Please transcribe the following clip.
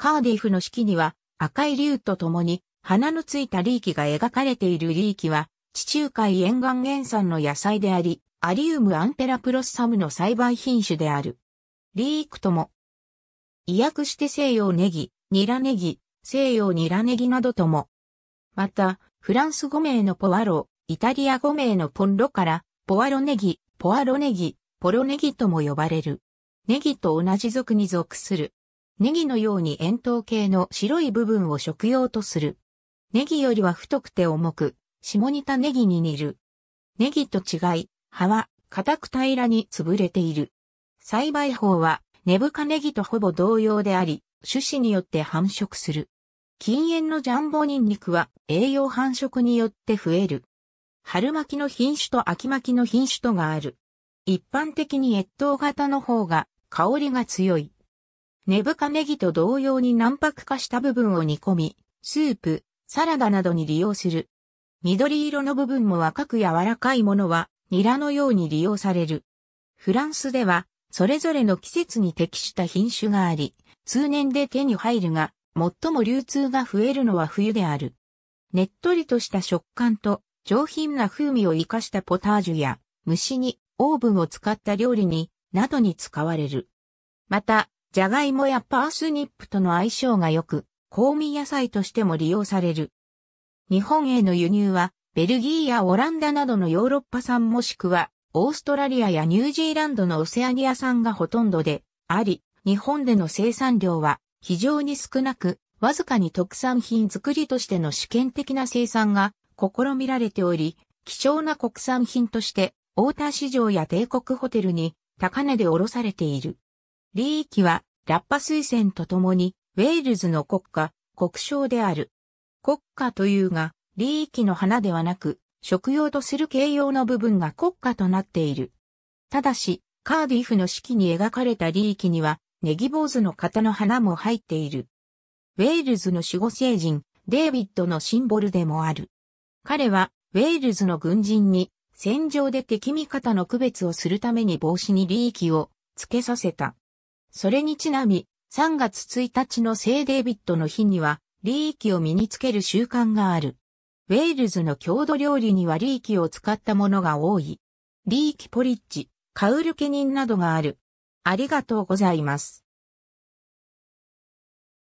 カーディフの式には赤い竜と共に花のついたリーキが描かれているリーキは地中海沿岸原産の野菜であり、アリウムアンペラプロッサムの栽培品種である。リークとも。意訳して西洋ネギ、ニラネギ、西洋ニラネギなどとも。また、フランス語名のポワロ、イタリア語名のポンロから、ポワロネギ、ポワロネギ、ポロネギとも呼ばれる。ネギと同じ族に属する。ネギのように円筒形の白い部分を食用とする。ネギよりは太くて重く、下煮たネギに似る。ネギと違い、葉は固く平らに潰れている。栽培法は根深ネギとほぼ同様であり、種子によって繁殖する。禁煙のジャンボニンニクは栄養繁殖によって増える。春巻きの品種と秋巻きの品種とがある。一般的に越冬型の方が香りが強い。ネブカネギと同様に軟白化した部分を煮込み、スープ、サラダなどに利用する。緑色の部分も若く柔らかいものは、ニラのように利用される。フランスでは、それぞれの季節に適した品種があり、通年で手に入るが、最も流通が増えるのは冬である。ねっとりとした食感と上品な風味を活かしたポタージュや蒸しにオーブンを使った料理になどに使われる。また、ジャガイモやパースニップとの相性が良く、香味野菜としても利用される。日本への輸入は、ベルギーやオランダなどのヨーロッパ産もしくは、オーストラリアやニュージーランドのオセアニア産がほとんどであり、日本での生産量は非常に少なく、わずかに特産品作りとしての試験的な生産が試みられており、貴重な国産品として、大田市場や帝国ホテルに高値で卸されている。リーキは、ラッパ推薦とともに、ウェールズの国家、国章である。国家というが、リーの花ではなく、食用とする形容の部分が国家となっている。ただし、カーディフの式に描かれたリーには、ネギ坊主の型の花も入っている。ウェールズの守護聖人、デイビッドのシンボルでもある。彼は、ウェールズの軍人に、戦場で敵味方の区別をするために帽子にリーキを付けさせた。それにちなみ、3月1日の聖デイビッドの日には、リーキを身につける習慣がある。ウェールズの郷土料理にはリーキを使ったものが多い。リーキポリッジ、カウルケニンなどがある。ありがとうございます。